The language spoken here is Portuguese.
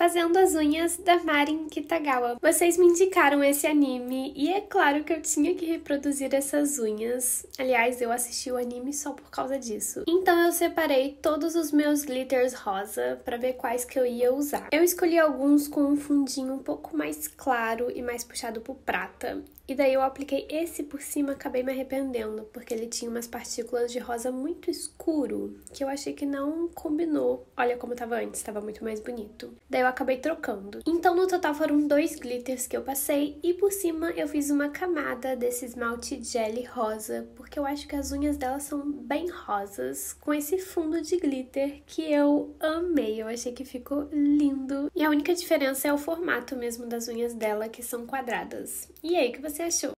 fazendo as unhas da Marin Kitagawa. Vocês me indicaram esse anime e é claro que eu tinha que reproduzir essas unhas. Aliás, eu assisti o anime só por causa disso. Então eu separei todos os meus glitters rosa para ver quais que eu ia usar. Eu escolhi alguns com um fundinho um pouco mais claro e mais puxado pro prata. E daí eu apliquei esse por cima, acabei me arrependendo, porque ele tinha umas partículas de rosa muito escuro, que eu achei que não combinou. Olha como tava antes, tava muito mais bonito. Daí eu acabei trocando. Então, no total foram dois glitters que eu passei e por cima eu fiz uma camada desse esmalte jelly rosa, porque eu acho que as unhas dela são bem rosas, com esse fundo de glitter que eu amei, eu achei que ficou lindo. E a única diferença é o formato mesmo das unhas dela, que são quadradas. E aí, o que você achou?